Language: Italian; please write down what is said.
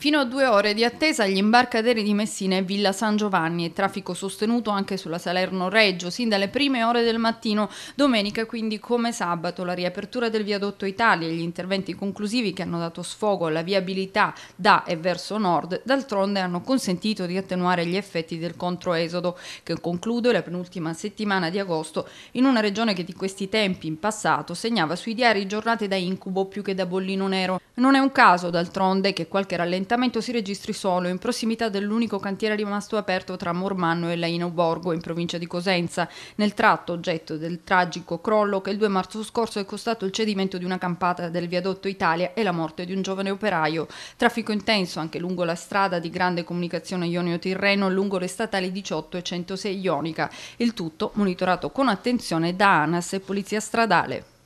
Fino a due ore di attesa agli imbarcaderi di Messina e Villa San Giovanni e traffico sostenuto anche sulla Salerno-Reggio sin dalle prime ore del mattino. Domenica quindi come sabato la riapertura del viadotto Italia e gli interventi conclusivi che hanno dato sfogo alla viabilità da e verso nord d'altronde hanno consentito di attenuare gli effetti del controesodo che conclude la penultima settimana di agosto in una regione che di questi tempi in passato segnava sui diari giornate da incubo più che da bollino nero. Non è un caso d'altronde che qualche rallentamento rallentamento si registri solo in prossimità dell'unico cantiere rimasto aperto tra Mormanno e Laino Borgo, in provincia di Cosenza, nel tratto oggetto del tragico crollo che il 2 marzo scorso è costato il cedimento di una campata del viadotto Italia e la morte di un giovane operaio. Traffico intenso anche lungo la strada di grande comunicazione Ionio-Tirreno, lungo le statali 18 e 106 Ionica. Il tutto monitorato con attenzione da ANAS e Polizia Stradale.